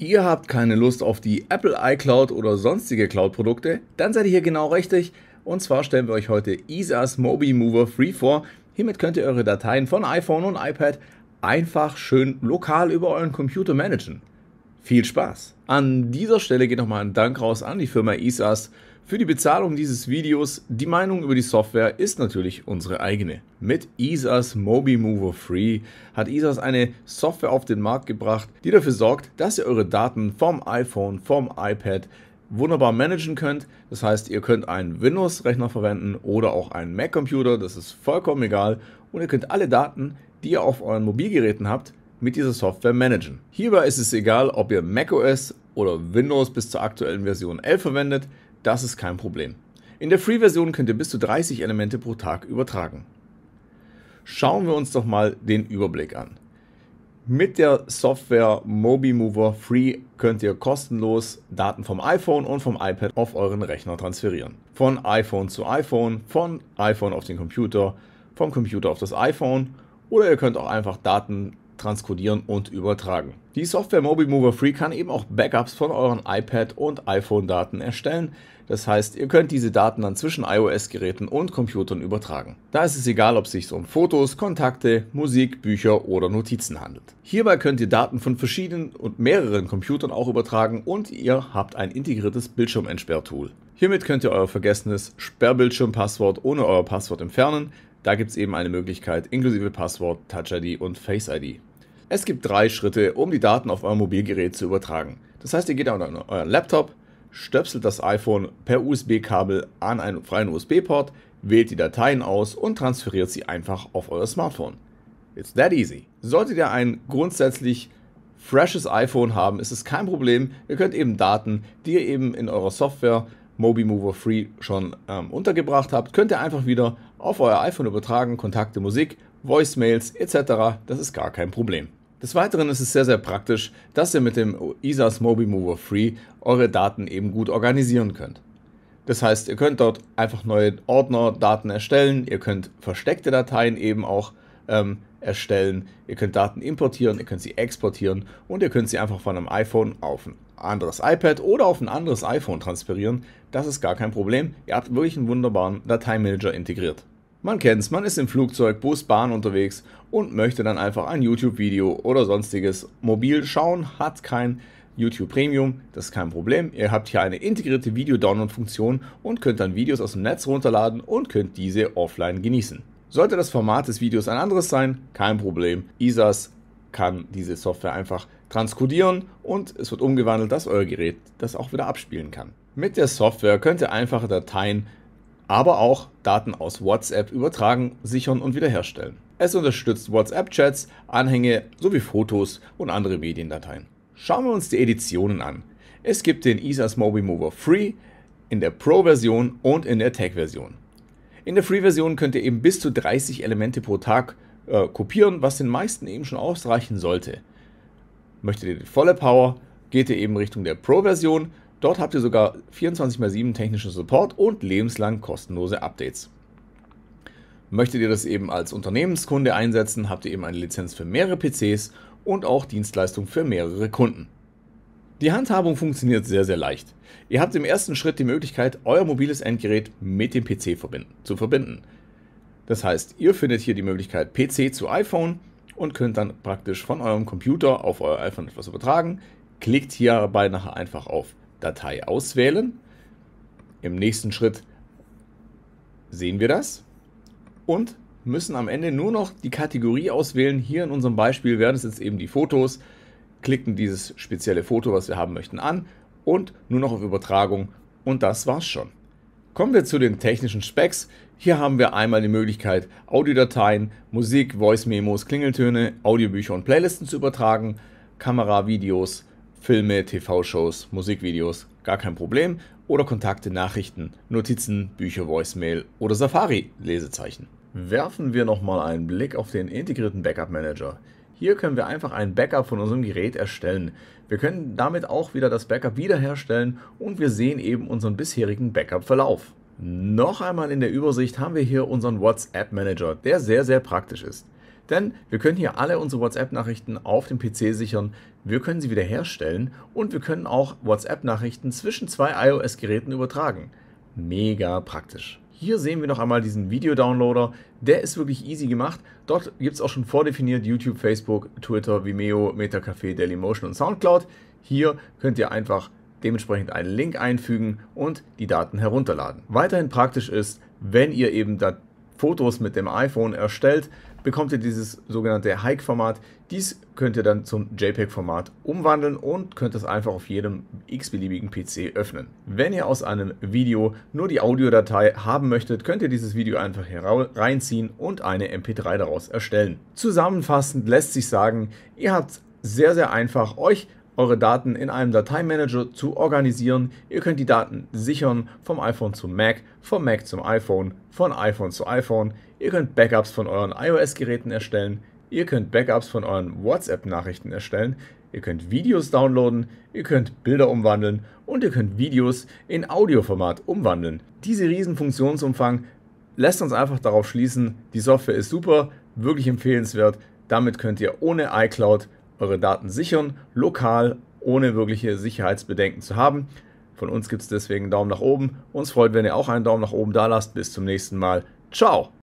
Ihr habt keine Lust auf die Apple iCloud oder sonstige Cloud-Produkte? Dann seid ihr hier genau richtig. Und zwar stellen wir euch heute ISA's Mobi Mover Free vor. Hiermit könnt ihr eure Dateien von iPhone und iPad einfach schön lokal über euren Computer managen. Viel Spaß! An dieser Stelle geht nochmal ein Dank raus an die Firma ISAS für die Bezahlung dieses Videos, die Meinung über die Software ist natürlich unsere eigene. Mit ISAs MobiMover Free hat ISAs eine Software auf den Markt gebracht, die dafür sorgt, dass ihr eure Daten vom iPhone, vom iPad wunderbar managen könnt. Das heißt, ihr könnt einen Windows-Rechner verwenden oder auch einen Mac-Computer, das ist vollkommen egal. Und ihr könnt alle Daten, die ihr auf euren Mobilgeräten habt, mit dieser Software managen. Hierbei ist es egal, ob ihr macOS oder Windows bis zur aktuellen Version 11 verwendet. Das ist kein Problem. In der Free-Version könnt ihr bis zu 30 Elemente pro Tag übertragen. Schauen wir uns doch mal den Überblick an. Mit der Software MobiMover Free könnt ihr kostenlos Daten vom iPhone und vom iPad auf euren Rechner transferieren. Von iPhone zu iPhone, von iPhone auf den Computer, vom Computer auf das iPhone oder ihr könnt auch einfach Daten transkodieren und übertragen. Die Software MobiMover Free kann eben auch Backups von euren iPad- und iPhone-Daten erstellen. Das heißt, ihr könnt diese Daten dann zwischen iOS-Geräten und Computern übertragen. Da ist es egal, ob es sich um Fotos, Kontakte, Musik, Bücher oder Notizen handelt. Hierbei könnt ihr Daten von verschiedenen und mehreren Computern auch übertragen und ihr habt ein integriertes Bildschirmentsperrtool. Hiermit könnt ihr euer vergessenes Sperrbildschirmpasswort ohne euer Passwort entfernen. Da gibt es eben eine Möglichkeit inklusive Passwort, Touch ID und Face ID. Es gibt drei Schritte, um die Daten auf euer Mobilgerät zu übertragen. Das heißt, ihr geht an euren Laptop, stöpselt das iPhone per USB-Kabel an einen freien USB-Port, wählt die Dateien aus und transferiert sie einfach auf euer Smartphone. It's that easy. Solltet ihr ein grundsätzlich freshes iPhone haben, ist es kein Problem. Ihr könnt eben Daten, die ihr eben in eurer Software MobiMover Free schon ähm, untergebracht habt, könnt ihr einfach wieder auf euer iPhone übertragen, Kontakte, Musik, Voicemails etc. Das ist gar kein Problem. Des Weiteren ist es sehr, sehr praktisch, dass ihr mit dem ISAS MobiMover Free eure Daten eben gut organisieren könnt. Das heißt, ihr könnt dort einfach neue Ordner, Daten erstellen, ihr könnt versteckte Dateien eben auch ähm, erstellen, ihr könnt Daten importieren, ihr könnt sie exportieren und ihr könnt sie einfach von einem iPhone auf ein anderes iPad oder auf ein anderes iPhone transferieren. Das ist gar kein Problem. Ihr habt wirklich einen wunderbaren Dateimanager integriert. Man kennt's, man ist im Flugzeug, Bus, Bahn unterwegs und möchte dann einfach ein YouTube-Video oder sonstiges mobil schauen, hat kein YouTube Premium, das ist kein Problem. Ihr habt hier eine integrierte Video-Download-Funktion und könnt dann Videos aus dem Netz runterladen und könnt diese offline genießen. Sollte das Format des Videos ein anderes sein, kein Problem. ISAS kann diese Software einfach transkodieren und es wird umgewandelt, dass euer Gerät das auch wieder abspielen kann. Mit der Software könnt ihr einfache Dateien aber auch Daten aus WhatsApp übertragen, sichern und wiederherstellen. Es unterstützt WhatsApp-Chats, Anhänge sowie Fotos und andere Mediendateien. Schauen wir uns die Editionen an. Es gibt den ISAS Mobi Mover Free in der Pro-Version und in der tag version In der Free-Version könnt ihr eben bis zu 30 Elemente pro Tag äh, kopieren, was den meisten eben schon ausreichen sollte. Möchtet ihr die volle Power, geht ihr eben Richtung der Pro-Version, Dort habt ihr sogar 24x7 technischen Support und lebenslang kostenlose Updates. Möchtet ihr das eben als Unternehmenskunde einsetzen, habt ihr eben eine Lizenz für mehrere PCs und auch Dienstleistung für mehrere Kunden. Die Handhabung funktioniert sehr, sehr leicht. Ihr habt im ersten Schritt die Möglichkeit, euer mobiles Endgerät mit dem PC zu verbinden. Das heißt, ihr findet hier die Möglichkeit PC zu iPhone und könnt dann praktisch von eurem Computer auf euer iPhone etwas übertragen. Klickt hierbei nachher einfach auf Datei auswählen. Im nächsten Schritt sehen wir das und müssen am Ende nur noch die Kategorie auswählen. Hier in unserem Beispiel wären es jetzt eben die Fotos. Klicken dieses spezielle Foto, was wir haben möchten, an und nur noch auf Übertragung und das war's schon. Kommen wir zu den technischen Specs. Hier haben wir einmal die Möglichkeit, Audiodateien, Musik, Voice-Memos, Klingeltöne, Audiobücher und Playlisten zu übertragen, Kamera, Videos, Filme, TV-Shows, Musikvideos, gar kein Problem. Oder Kontakte, Nachrichten, Notizen, Bücher, Voicemail oder Safari, Lesezeichen. Werfen wir nochmal einen Blick auf den integrierten Backup Manager. Hier können wir einfach ein Backup von unserem Gerät erstellen. Wir können damit auch wieder das Backup wiederherstellen und wir sehen eben unseren bisherigen Backup-Verlauf. Noch einmal in der Übersicht haben wir hier unseren WhatsApp Manager, der sehr, sehr praktisch ist. Denn wir können hier alle unsere WhatsApp-Nachrichten auf dem PC sichern, wir können sie wiederherstellen und wir können auch WhatsApp-Nachrichten zwischen zwei iOS-Geräten übertragen. Mega praktisch. Hier sehen wir noch einmal diesen Video-Downloader. Der ist wirklich easy gemacht. Dort gibt es auch schon vordefiniert YouTube, Facebook, Twitter, Vimeo, Metacafé, Dailymotion und Soundcloud. Hier könnt ihr einfach dementsprechend einen Link einfügen und die Daten herunterladen. Weiterhin praktisch ist, wenn ihr eben da Fotos mit dem iPhone erstellt, bekommt ihr dieses sogenannte Hike-Format. Dies könnt ihr dann zum JPEG-Format umwandeln und könnt es einfach auf jedem x-beliebigen PC öffnen. Wenn ihr aus einem Video nur die Audiodatei haben möchtet, könnt ihr dieses Video einfach hier reinziehen und eine MP3 daraus erstellen. Zusammenfassend lässt sich sagen, ihr habt sehr, sehr einfach euch eure Daten in einem Dateimanager zu organisieren. Ihr könnt die Daten sichern vom iPhone zum Mac, vom Mac zum iPhone, von iPhone zu iPhone. Ihr könnt Backups von euren iOS-Geräten erstellen. Ihr könnt Backups von euren WhatsApp-Nachrichten erstellen. Ihr könnt Videos downloaden, ihr könnt Bilder umwandeln und ihr könnt Videos in Audioformat umwandeln. Diese riesen Funktionsumfang lässt uns einfach darauf schließen, die Software ist super, wirklich empfehlenswert. Damit könnt ihr ohne iCloud eure Daten sichern, lokal, ohne wirkliche Sicherheitsbedenken zu haben. Von uns gibt es deswegen einen Daumen nach oben. Uns freut, wenn ihr auch einen Daumen nach oben da lasst. Bis zum nächsten Mal. Ciao!